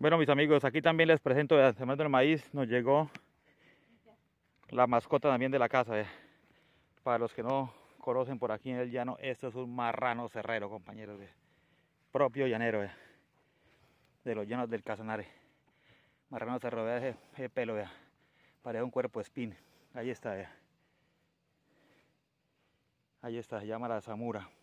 Bueno, mis amigos, aquí también les presento de Semana del Maíz. Nos llegó la mascota también de la casa. Eh. Para los que no conocen por aquí en el llano, esto es un marrano cerrero, compañeros. Eh. Propio llanero eh. de los llanos del Casanare. Marrano cerrero, de ese, pelo, parece un cuerpo spin. Ahí está. Ahí está, se llama la Zamura.